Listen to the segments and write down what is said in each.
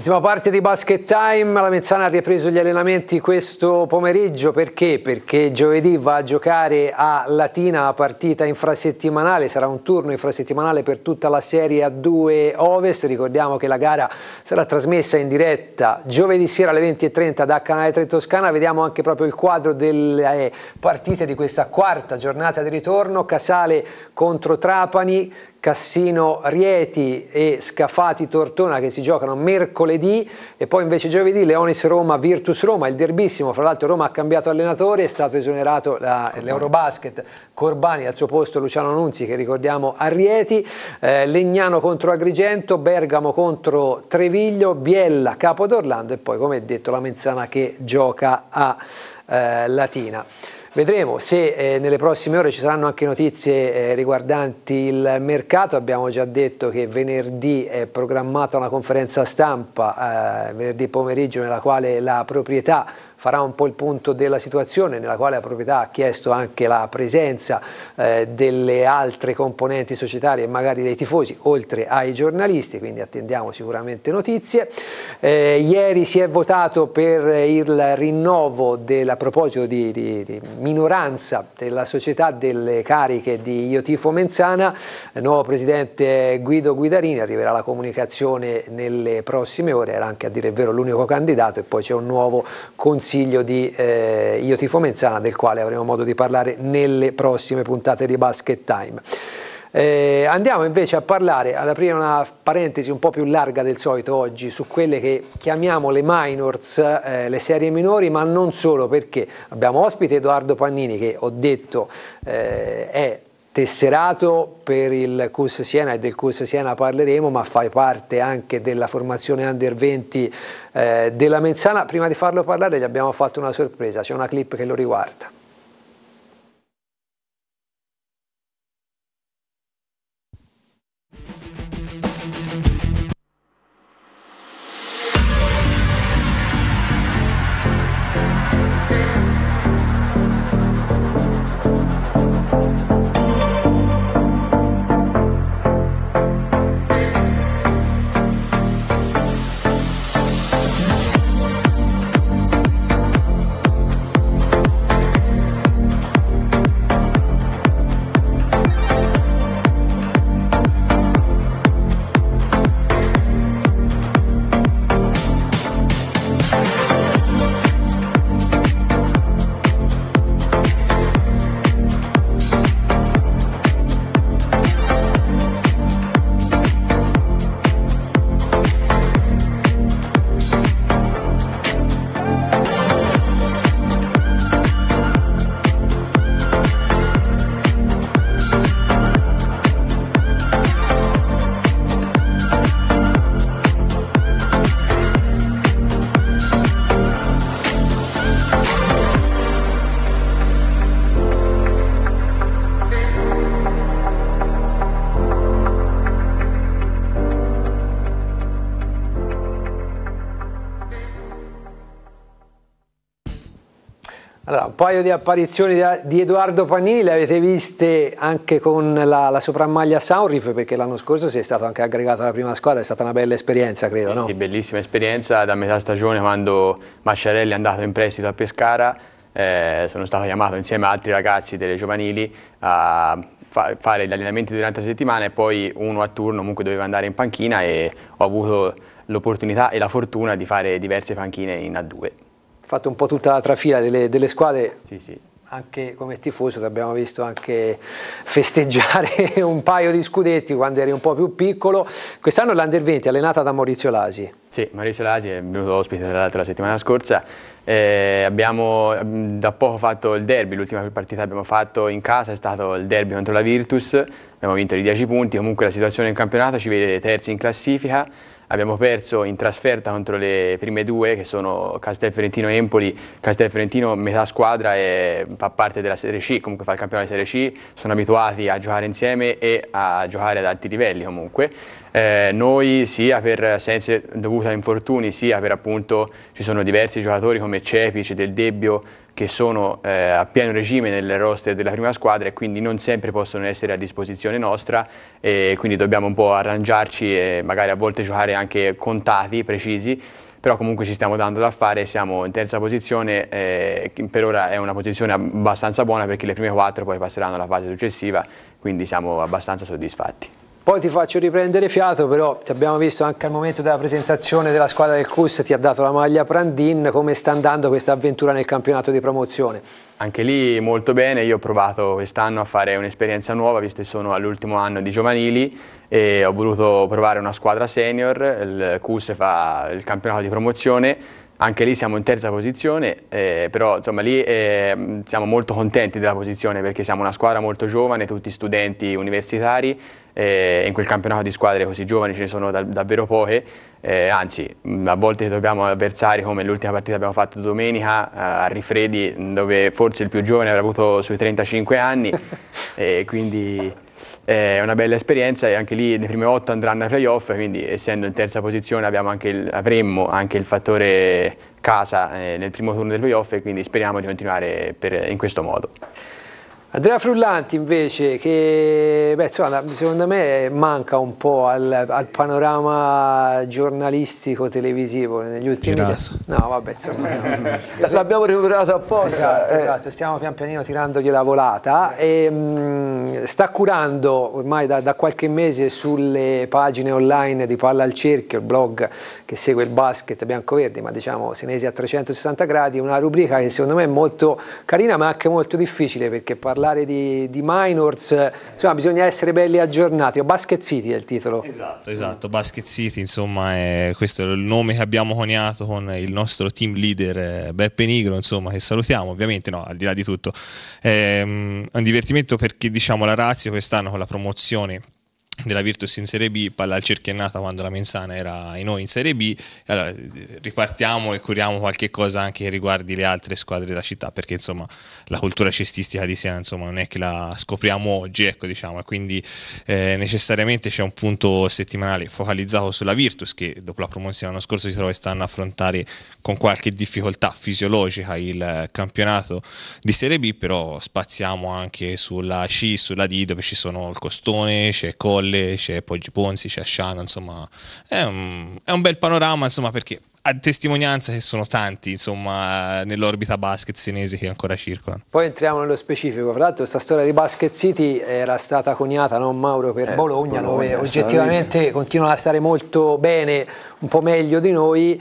Ultima parte di Basket Time, la Mezzana ha ripreso gli allenamenti questo pomeriggio perché? Perché giovedì va a giocare a Latina partita infrasettimanale, sarà un turno infrasettimanale per tutta la Serie A2 Ovest, ricordiamo che la gara sarà trasmessa in diretta giovedì sera alle 20.30 da Canale 3 Toscana, vediamo anche proprio il quadro delle eh, partite di questa quarta giornata di ritorno, Casale contro Trapani, Cassino Rieti e Scafati Tortona che si giocano mercoledì e poi invece giovedì Leonis Roma Virtus Roma, il derbissimo, fra l'altro Roma ha cambiato allenatore, è stato esonerato l'Eurobasket Corbani al suo posto Luciano Nunzi che ricordiamo a Rieti, eh, Legnano contro Agrigento, Bergamo contro Treviglio, Biella Capo d'Orlando e poi come detto la Menzana che gioca a eh, Latina. Vedremo se eh, nelle prossime ore ci saranno anche notizie eh, riguardanti il mercato, abbiamo già detto che venerdì è programmata una conferenza stampa, eh, venerdì pomeriggio nella quale la proprietà farà un po' il punto della situazione nella quale la proprietà ha chiesto anche la presenza eh, delle altre componenti societarie e magari dei tifosi oltre ai giornalisti, quindi attendiamo sicuramente notizie. Eh, ieri si è votato per il rinnovo del, a proposito di, di, di minoranza della società delle cariche di Io Tifo Menzana, il nuovo presidente Guido Guidarini, arriverà la comunicazione nelle prossime ore, era anche a dire il vero l'unico candidato e poi c'è un nuovo consiglio consiglio di eh, Io Tifo Menzana, del quale avremo modo di parlare nelle prossime puntate di Basket Time. Eh, andiamo invece a parlare, ad aprire una parentesi un po' più larga del solito oggi su quelle che chiamiamo le minors, eh, le serie minori, ma non solo perché abbiamo ospite Edoardo Pannini che ho detto eh, è tesserato per il Corsa Siena e del Corsa Siena parleremo, ma fai parte anche della formazione Under 20 eh, della Menzana. Prima di farlo parlare gli abbiamo fatto una sorpresa, c'è una clip che lo riguarda. paio di apparizioni di Edoardo Panini le avete viste anche con la, la soprammaglia Soundriff perché l'anno scorso si è stato anche aggregato alla prima squadra, è stata una bella esperienza credo, sì, no? Sì, bellissima esperienza, da metà stagione quando Masciarelli è andato in prestito a Pescara eh, sono stato chiamato insieme ad altri ragazzi delle giovanili a fa fare gli allenamenti durante la settimana e poi uno a turno comunque doveva andare in panchina e ho avuto l'opportunità e la fortuna di fare diverse panchine in A2 fatto un po' tutta la trafila delle, delle squadre. Sì, sì. Anche come tifoso ti abbiamo visto anche festeggiare un paio di scudetti quando eri un po' più piccolo. Quest'anno l'Under 20 allenata da Maurizio Lasi. Sì, Maurizio Lasi è venuto ospite tra l'altro la settimana scorsa. Eh, abbiamo mm, da poco fatto il derby, l'ultima partita che abbiamo fatto in casa è stato il derby contro la Virtus. Abbiamo vinto di 10 punti, comunque la situazione in campionato ci vede terzi in classifica abbiamo perso in trasferta contro le prime due che sono Castel Fiorentino e Empoli, Castel Fiorentino metà squadra e fa parte della Serie C, comunque fa il campionato di Serie C, sono abituati a giocare insieme e a giocare ad alti livelli comunque. Eh, noi sia per assenze dovute a infortuni sia per appunto ci sono diversi giocatori come Cepic, Del Debbio che sono eh, a pieno regime nel roster della prima squadra e quindi non sempre possono essere a disposizione nostra e quindi dobbiamo un po' arrangiarci e magari a volte giocare anche contati, precisi però comunque ci stiamo dando da fare, siamo in terza posizione, eh, per ora è una posizione abbastanza buona perché le prime quattro poi passeranno alla fase successiva, quindi siamo abbastanza soddisfatti. Poi ti faccio riprendere fiato, però ti abbiamo visto anche al momento della presentazione della squadra del CUS, ti ha dato la maglia Prandin, come sta andando questa avventura nel campionato di promozione? Anche lì molto bene, io ho provato quest'anno a fare un'esperienza nuova, visto che sono all'ultimo anno di giovanili, e ho voluto provare una squadra senior, il CUS fa il campionato di promozione, anche lì siamo in terza posizione, eh, però insomma, lì eh, siamo molto contenti della posizione perché siamo una squadra molto giovane, tutti studenti universitari, eh, in quel campionato di squadre così giovani ce ne sono da, davvero poche, eh, anzi a volte dobbiamo avversari come l'ultima partita abbiamo fatto domenica eh, a Rifredi dove forse il più giovane avrà avuto sui 35 anni e quindi eh, è una bella esperienza e anche lì le prime 8 andranno ai playoff, quindi essendo in terza posizione anche il, avremmo anche il fattore casa eh, nel primo turno del playoff e quindi speriamo di continuare per, in questo modo. Andrea Frullanti invece che beh, insomma, secondo me manca un po' al, al panorama giornalistico televisivo negli ultimi anni. No vabbè insomma l'abbiamo recuperato apposta. Esatto, eh. esatto, stiamo pian pianino tirandogli la volata e mh, mm, sta curando ormai da, da, qualche mese sulle pagine online di Palla al Cerchio, il blog che segue il basket biancoverdi ma diciamo senesi a 360 gradi, una rubrica che secondo me è molto carina ma anche molto difficile perché parla parlare di, di minors, insomma bisogna essere belli aggiornati, o Basket City è il titolo. Esatto, esatto. Basket City insomma è, questo è il nome che abbiamo coniato con il nostro team leader eh, Beppe Nigro insomma che salutiamo ovviamente, no, al di là di tutto. Ehm, è un divertimento perché diciamo la Lazio quest'anno con la promozione della Virtus in Serie B, palla al cerchio è nata quando la Mensana era in noi in Serie B, allora ripartiamo e curiamo qualche cosa anche riguardo le altre squadre della città, perché insomma la cultura cestistica di Siena insomma, non è che la scopriamo oggi, ecco diciamo, e quindi eh, necessariamente c'è un punto settimanale focalizzato sulla Virtus che dopo la promozione l'anno scorso si trova stanno a affrontare con qualche difficoltà fisiologica il campionato di Serie B, però spaziamo anche sulla C, sulla D dove ci sono il Costone, c'è Colle, Valle, c'è Poggi Ponzi, c'è Asciano, insomma è un, è un bel panorama insomma perché a testimonianza che sono tanti insomma nell'orbita basket senese che ancora circolano. Poi entriamo nello specifico, fra l'altro questa storia di Basket City era stata coniata, no Mauro, per eh, Bologna, Bologna, dove oggettivamente continua a stare molto bene, un po' meglio di noi,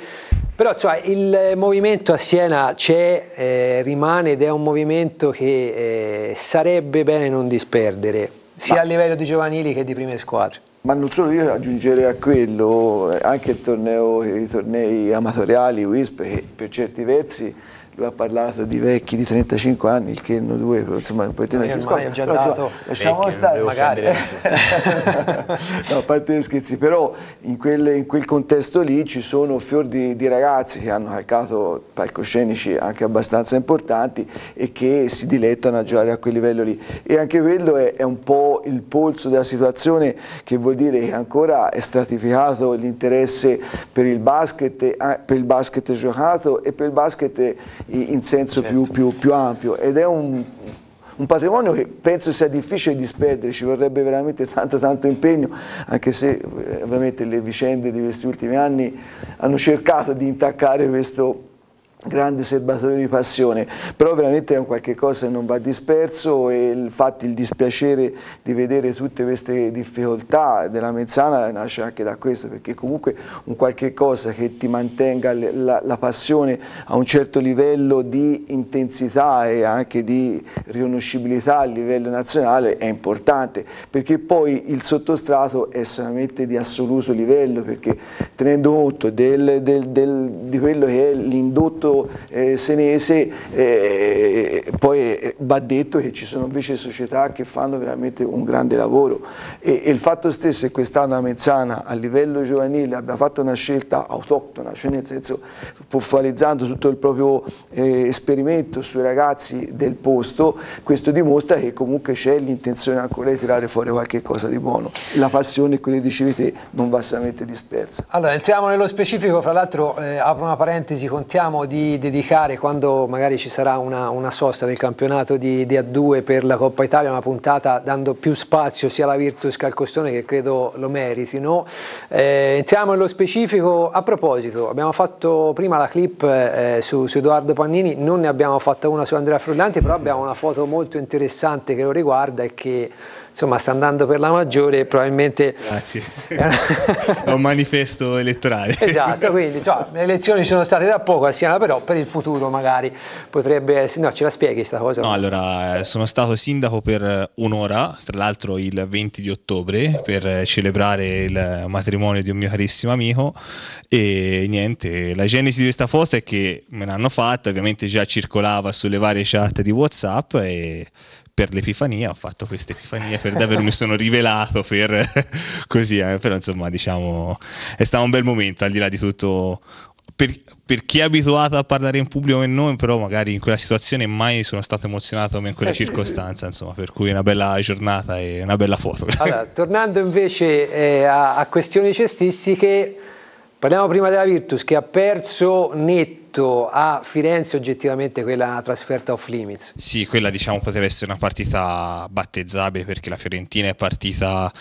però cioè, il movimento a Siena c'è, eh, rimane ed è un movimento che eh, sarebbe bene non disperdere sia Ma... a livello di giovanili che di prime squadre. Ma non solo, io aggiungerei a quello eh, anche torneo, i tornei amatoriali, WISP, che per certi versi lui ha parlato di vecchi di 35 anni, il che non due, insomma, un pochettino ci scorda. già però, insomma, lasciamo stare, magari. no, a parte gli scherzi, però in quel, in quel, contesto lì ci sono fior di, di, ragazzi che hanno calcato palcoscenici anche abbastanza importanti e che si dilettano a giocare a quel livello lì. E anche quello è, è un po' il polso della situazione, che vuol dire che ancora è stratificato l'interesse per il basket, eh, per il basket giocato e per il basket in senso certo. più, più, più, ampio ed è un, un, patrimonio che penso sia difficile disperdere, ci vorrebbe veramente tanto tanto impegno, anche se eh, ovviamente le vicende di questi ultimi anni hanno cercato di intaccare questo grande serbatoio di passione, però veramente è un qualche cosa che non va disperso e infatti il dispiacere di vedere tutte queste difficoltà della Mezzana nasce anche da questo, perché comunque un qualche cosa che ti mantenga la, la passione a un certo livello di intensità e anche di riconoscibilità a livello nazionale è importante, perché poi il sottostrato è solamente di assoluto livello, perché tenendo conto del, del, del, di quello che è l'indotto mercato eh, senese, eh, poi eh, va detto che ci sono invece società che fanno veramente un grande lavoro e, e il fatto stesso che quest'anno la Mezzana a livello giovanile abbia fatto una scelta autoctona, cioè nel senso puffalizzando tutto il proprio eh, esperimento sui ragazzi del posto, questo dimostra che comunque c'è l'intenzione ancora di tirare fuori qualche cosa di buono. La passione, come dicevi te, non va solamente dispersa. Allora entriamo nello specifico, fra l'altro eh, apro una parentesi, contiamo di di dedicare, quando magari ci sarà una, una sosta del campionato di, di, A2 per la Coppa Italia, una puntata dando più spazio sia alla Virtus che al Costone che credo lo meritino. Eh, entriamo nello specifico, a proposito, abbiamo fatto prima la clip eh, su, su, Edoardo Pannini, non ne abbiamo fatta una su Andrea Frullanti, però abbiamo una foto molto interessante che lo riguarda e che insomma sta andando per la maggiore e probabilmente... Grazie, è un manifesto elettorale. esatto, quindi cioè, le elezioni sono state da poco a Siena, però per il futuro magari potrebbe essere... No, ce la spieghi questa cosa? No, allora, eh, sono stato sindaco per un'ora, tra l'altro il 20 di ottobre, per celebrare il matrimonio di un mio carissimo amico e niente, la genesi di questa foto è che me l'hanno fatta, ovviamente già circolava sulle varie chat di Whatsapp e per l'Epifania ho fatto questa Epifania, per davvero mi sono rivelato, per così, eh, però insomma diciamo è stato un bel momento, al di là di tutto, per, per, chi è abituato a parlare in pubblico e non, però magari in quella situazione mai sono stato emozionato come in quella eh, circostanza, insomma, per cui una bella giornata e una bella foto. Allora, tornando invece eh, a, a, questioni cestistiche, parliamo prima della Virtus che ha perso netto scritto a Firenze oggettivamente quella trasferta off limits. Sì, quella diciamo poteva essere una partita battezzabile perché la Fiorentina è partita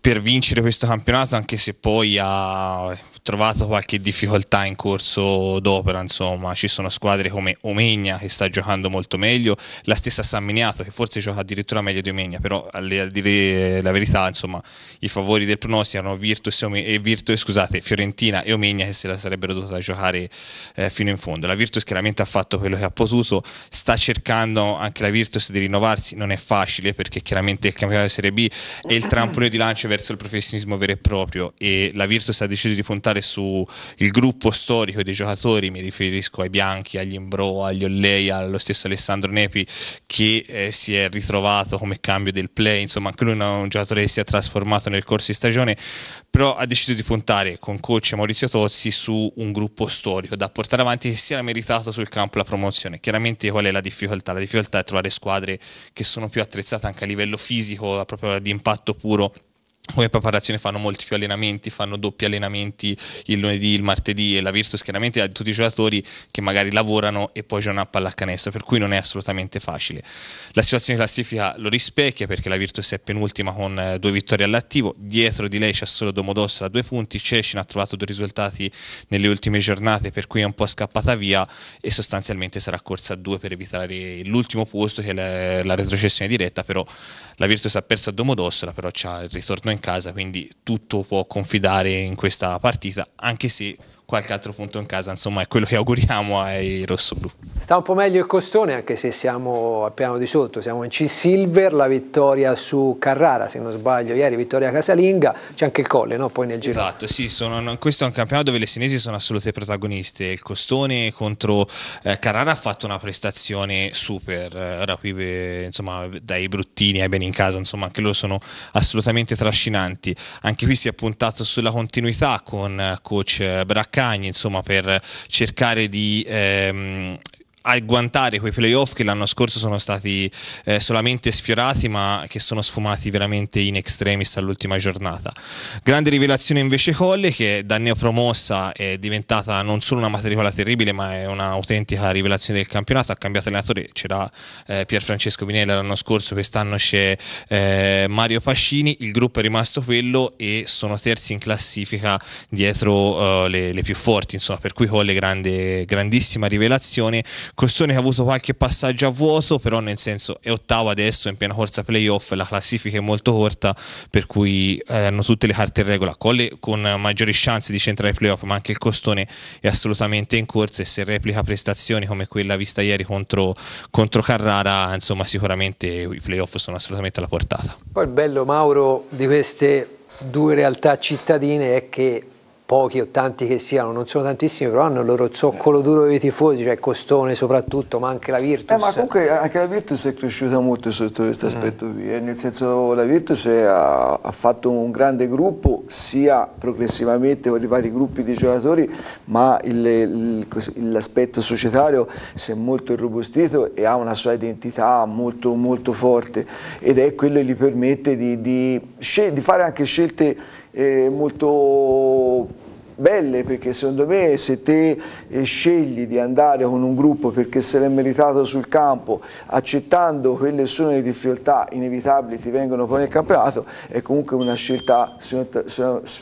per vincere questo campionato anche se poi ha trovato qualche difficoltà in corso d'opera, insomma, ci sono squadre come Omegna che sta giocando molto meglio, la stessa San Miniato che forse gioca addirittura meglio di Omegna, però a dire eh, la verità, insomma, i favori del pronostico erano Virtus, e Virtus scusate, Fiorentina e Omegna che se la sarebbero dovuta giocare eh, fino fino in fondo. La Virtus chiaramente ha fatto quello che ha potuto, sta cercando anche la Virtus di rinnovarsi, non è facile perché chiaramente il campionato di Serie B è il trampolino di lancio verso il professionismo vero e proprio e la Virtus ha deciso di puntare su il gruppo storico dei giocatori, mi riferisco ai Bianchi, agli Imbro, agli Ollei, allo stesso Alessandro Nepi che eh, si è ritrovato come cambio del play, insomma anche lui è un giocatore che si è trasformato nel corso di stagione, però ha deciso di puntare con coach Maurizio Tozzi su un gruppo storico da portare avanti avanti che si era meritato sul campo la promozione. Chiaramente qual è la difficoltà? La difficoltà è trovare squadre che sono più attrezzate anche a livello fisico, proprio di impatto puro come preparazione fanno molti più allenamenti, fanno doppi allenamenti il lunedì, il martedì e la Virtus chiaramente ha tutti i giocatori che magari lavorano e poi giocano a pallacanestro, per cui non è assolutamente facile. La situazione classifica lo rispecchia perché la Virtus è penultima con eh, due vittorie all'attivo, dietro di lei c'è solo Domodossola a due punti, Cecina ha trovato due risultati nelle ultime giornate per cui è un po' scappata via e sostanzialmente sarà corsa a due per evitare l'ultimo posto che è la retrocessione diretta, però la Virtus ha perso a Domodossola, però c'è il ritorno in in casa, quindi tutto può confidare in questa partita, anche se qualche altro punto in casa, insomma è quello che auguriamo ai rossoblù. Sta un po' meglio il costone anche se siamo al piano di sotto, siamo in C-Silver, la vittoria su Carrara se non sbaglio ieri, vittoria casalinga, c'è anche il Colle no? poi nel giro. Esatto, sì, sono, questo è un campionato dove le sinesi sono assolute protagoniste, il costone contro eh, Carrara ha fatto una prestazione super, eh, ora qui eh, insomma dai bruttini ai beni in casa, insomma anche loro sono assolutamente trascinanti, anche qui si è puntato sulla continuità con eh, coach Bracca Cagne, insomma, per cercare di ehm, a guantare quei playoff che l'anno scorso sono stati eh, solamente sfiorati ma che sono sfumati veramente in extremis all'ultima giornata. Grande rivelazione invece Colle che da neopromossa è diventata non solo una matricola terribile ma è un'autentica rivelazione del campionato, ha cambiato allenatore, c'era eh, Pierfrancesco Vinella l'anno scorso, quest'anno c'è eh, Mario Pascini, il gruppo è rimasto quello e sono terzi in classifica dietro eh, le, le, più forti, insomma per cui Colle grande, grandissima rivelazione Costone che ha avuto qualche passaggio a vuoto, però nel senso è ottavo adesso in piena corsa playoff, la classifica è molto corta, per cui eh, hanno tutte le carte in regola, con, le, con maggiori chance di centrare i playoff, ma anche il Costone è assolutamente in corsa e se replica prestazioni come quella vista ieri contro, contro Carrara, insomma sicuramente i playoff sono assolutamente alla portata. Poi il bello Mauro di queste due realtà cittadine è che pochi o tanti che siano, non sono tantissimi, però hanno il loro zoccolo duro dei tifosi, cioè Costone soprattutto, ma anche la Virtus. Eh, ma comunque anche la Virtus è cresciuta molto sotto questo mm. aspetto mm. qui, eh, nel senso la Virtus è, ha, ha, fatto un grande gruppo sia progressivamente con i vari gruppi di giocatori, ma l'aspetto societario si è molto irrobustito e ha una sua identità molto, molto forte ed è quello che gli permette di, di, di fare anche scelte eh, molto belle perché secondo me se te eh, scegli di andare con un gruppo perché se l'è meritato sul campo accettando quelle sono le difficoltà inevitabili ti vengono poi nel campionato è comunque una scelta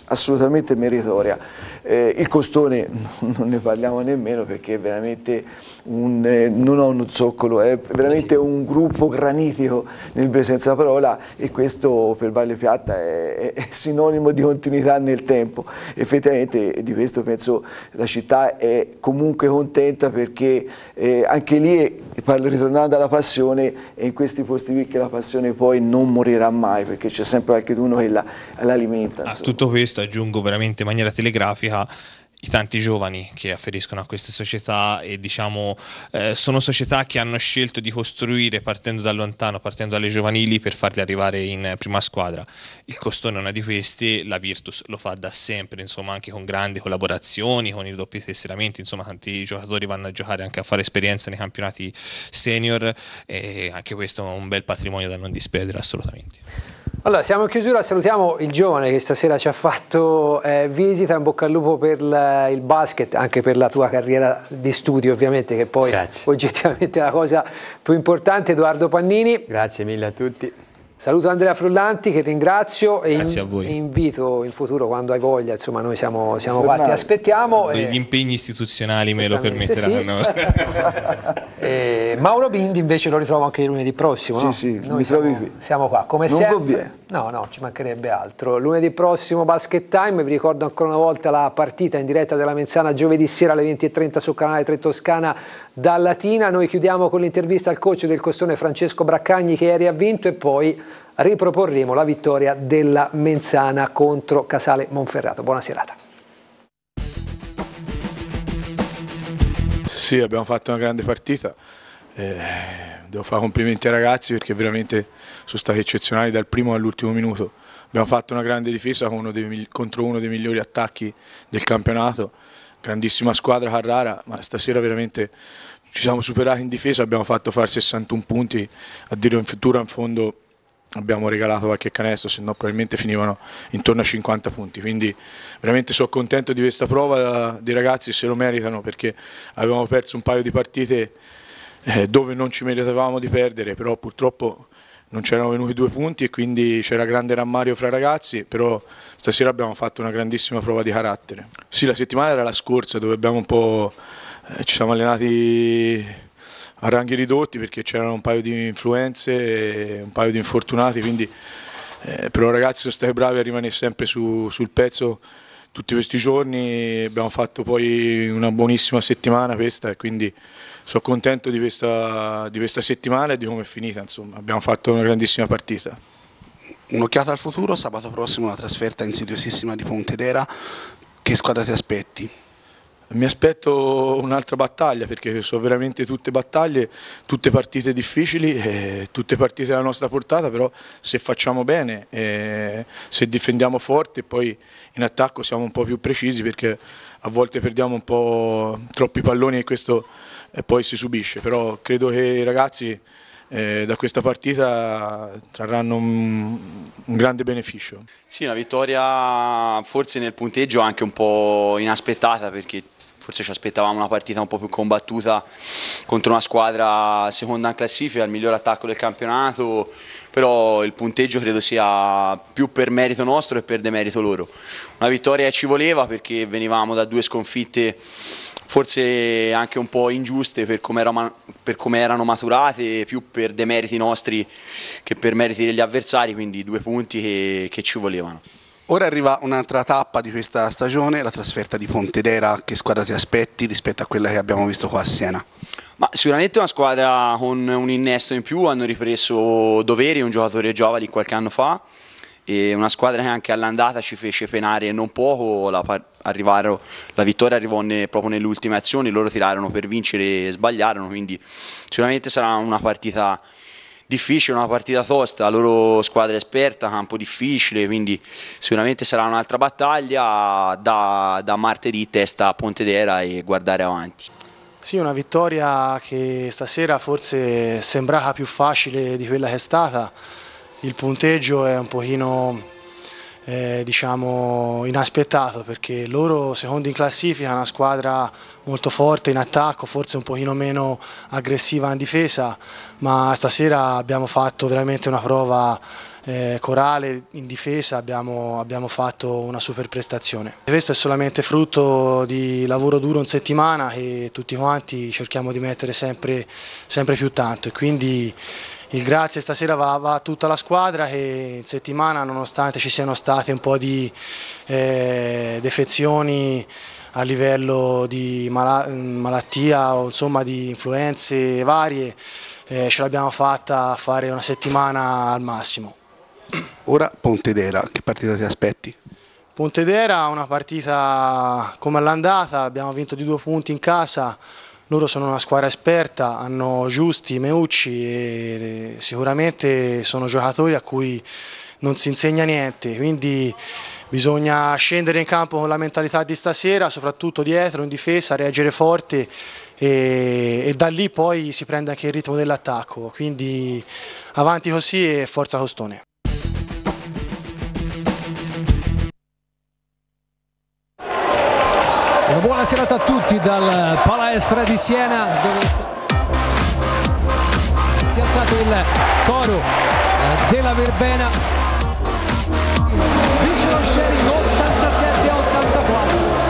assolutamente meritoria. Eh, il costone non ne parliamo nemmeno perché è veramente un, eh, non ho un zoccolo, è veramente un gruppo granitico nel breve senza parola e questo per Valle Piatta è, è, sinonimo di continuità nel tempo. Effettivamente di questo penso la città è comunque contenta perché eh, anche lì, eh, parlo, ritornando alla passione, è in questi posti qui che la passione poi non morirà mai perché c'è sempre qualcuno che l'alimenta. La, A tutto questo aggiungo veramente in maniera telegrafica America i tanti giovani che afferiscono a queste società e diciamo eh, sono società che hanno scelto di costruire partendo da lontano, partendo dalle giovanili per farli arrivare in prima squadra. Il Costone è una di queste, la Virtus lo fa da sempre, insomma anche con grandi collaborazioni, con i doppi tesseramenti, insomma tanti giocatori vanno a giocare anche a fare esperienza nei campionati senior e anche questo è un bel patrimonio da non disperdere assolutamente. Allora, siamo in chiusura, salutiamo il giovane che stasera ci ha fatto eh, visita, in bocca al lupo per la, il basket, anche per la tua carriera di studio ovviamente, che poi Grazie. oggettivamente è la cosa più importante, Edoardo Pannini. Grazie mille a tutti. Saluto Andrea Frullanti che ringrazio e in, invito in futuro quando hai voglia, insomma noi siamo, siamo qua, ti aspettiamo. Gli e... impegni istituzionali me lo permetteranno. Sì. e Mauro Bindi invece lo ritrovo anche lunedì prossimo. Sì, no? sì, noi mi siamo, trovi qui. Siamo qua, come non sempre. No, no, ci mancherebbe altro. Lunedì prossimo Basket Time, vi ricordo ancora una volta la partita in diretta della Menzana giovedì sera alle 20.30 sul canale 3 Toscana da Latina noi chiudiamo con l'intervista al coach del Costone Francesco Braccagni che ieri ha vinto e poi riproporremo la vittoria della Menzana contro Casale Monferrato. Buona serata. Sì, abbiamo fatto una grande partita. Eh, devo fare complimenti ai ragazzi perché veramente sono stati eccezionali dal primo all'ultimo minuto. Abbiamo fatto una grande difesa uno dei, contro uno dei migliori attacchi del campionato grandissima squadra Carrara, ma stasera veramente ci siamo superati in difesa, abbiamo fatto fare 61 punti, a dire in futuro in fondo abbiamo regalato qualche canestro, se no probabilmente finivano intorno a 50 punti, quindi veramente sono contento di questa prova, dei ragazzi se lo meritano perché avevamo perso un paio di partite eh, dove non ci meritavamo di perdere, però purtroppo non c'erano venuti due punti e quindi c'era grande rammario fra i ragazzi, però stasera abbiamo fatto una grandissima prova di carattere. Sì, la settimana era la scorsa dove abbiamo un po'... Eh, ci siamo allenati a ranghi ridotti perché c'erano un paio di influenze, un paio di infortunati, quindi eh, però ragazzi sono stati bravi a rimanere sempre su, sul pezzo tutti questi giorni, abbiamo fatto poi una buonissima settimana questa e quindi sono contento di questa, di questa settimana e di come è finita, insomma. abbiamo fatto una grandissima partita. Un'occhiata al futuro, sabato prossimo la trasferta insidiosissima di Pontedera, che squadra ti aspetti? Mi aspetto un'altra battaglia perché sono veramente tutte battaglie, tutte partite difficili, eh, tutte partite alla nostra portata, però se facciamo bene, eh, se difendiamo forte poi in attacco siamo un po' più precisi perché a volte perdiamo un po' troppi palloni e questo eh, poi si subisce, però credo che i ragazzi eh, da questa partita trarranno un, grande beneficio. Sì, una vittoria forse nel punteggio anche un po' inaspettata perché forse ci aspettavamo una partita un po' più combattuta contro una squadra seconda in classifica, il miglior attacco del campionato, però il punteggio credo sia più per merito nostro e per demerito loro. Una vittoria ci voleva perché venivamo da due sconfitte forse anche un po' ingiuste per come, era, per come erano maturate, più per demeriti nostri che per meriti degli avversari, quindi due punti che, che ci volevano. Ora arriva un'altra tappa di questa stagione, la trasferta di Pontedera. Che squadra ti aspetti rispetto a quella che abbiamo visto qua a Siena? Ma sicuramente una squadra con un innesto in più, hanno ripreso Doveri, un giocatore giovane di qualche anno fa, e una squadra che anche all'andata ci fece penare non poco, la, arrivaro, la vittoria arrivò ne, proprio nelle ultime azioni, loro tirarono per vincere e sbagliarono, quindi sicuramente sarà una partita difficile, una partita tosta, la loro squadra esperta, campo difficile, quindi sicuramente sarà un'altra battaglia da, da martedì testa a Pontedera e guardare avanti. Sì, una vittoria che stasera forse sembrava più facile di quella che è stata, il punteggio è un pochino eh, diciamo, inaspettato perché loro secondo in classifica, una squadra molto forte in attacco, forse un pochino meno aggressiva in difesa, ma stasera abbiamo fatto veramente una prova eh, corale in difesa, abbiamo, abbiamo, fatto una super prestazione. Questo è solamente frutto di lavoro duro in settimana che tutti quanti cerchiamo di mettere sempre, sempre più tanto e quindi il grazie stasera va, va, a tutta la squadra che in settimana nonostante ci siano state un po' di eh, defezioni a livello di malattia o insomma di influenze varie eh, ce l'abbiamo fatta a fare una settimana al massimo. Ora Pontedera, che partita ti aspetti? Pontedera una partita come all'andata, abbiamo vinto di due punti in casa loro sono una squadra esperta, hanno Giusti, Meucci e sicuramente sono giocatori a cui non si insegna niente, quindi bisogna scendere in campo con la mentalità di stasera, soprattutto dietro, in difesa, reagire forte e, e da lì poi si prende anche il ritmo dell'attacco, quindi avanti così e forza Costone. buona serata a tutti dal Palestra di Siena dove si è alzato il coro eh, della Verbena. Vince lo Shering 87 84.